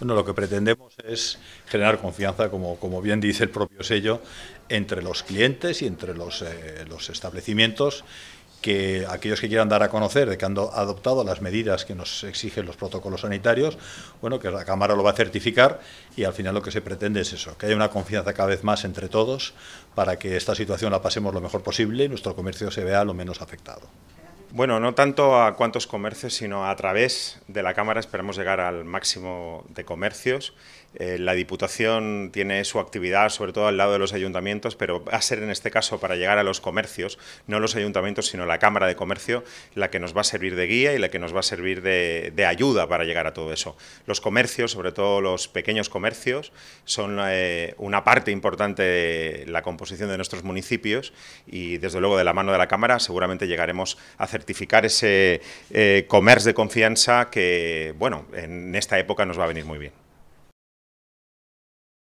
Bueno, lo que pretendemos es generar confianza, como, bien dice el propio sello, entre los clientes y entre los, eh, los establecimientos que aquellos que quieran dar a conocer de que han adoptado las medidas que nos exigen los protocolos sanitarios, bueno, que la Cámara lo va a certificar y al final lo que se pretende es eso, que haya una confianza cada vez más entre todos para que esta situación la pasemos lo mejor posible y nuestro comercio se vea lo menos afectado. Bueno, no tanto a cuántos comercios, sino a través de la Cámara esperamos llegar al máximo de comercios. Eh, la Diputación tiene su actividad sobre todo al lado de los ayuntamientos, pero va a ser en este caso para llegar a los comercios, no los ayuntamientos, sino la Cámara de Comercio, la que nos va a servir de guía y la que nos va a servir de, ayuda para llegar a todo eso. Los comercios, sobre todo los pequeños comercios, son eh, una parte importante de la composición de nuestros municipios y desde luego de la mano de la Cámara seguramente llegaremos a hacer certificar ese eh, comercio de confianza que, bueno, en esta época nos va a venir muy bien.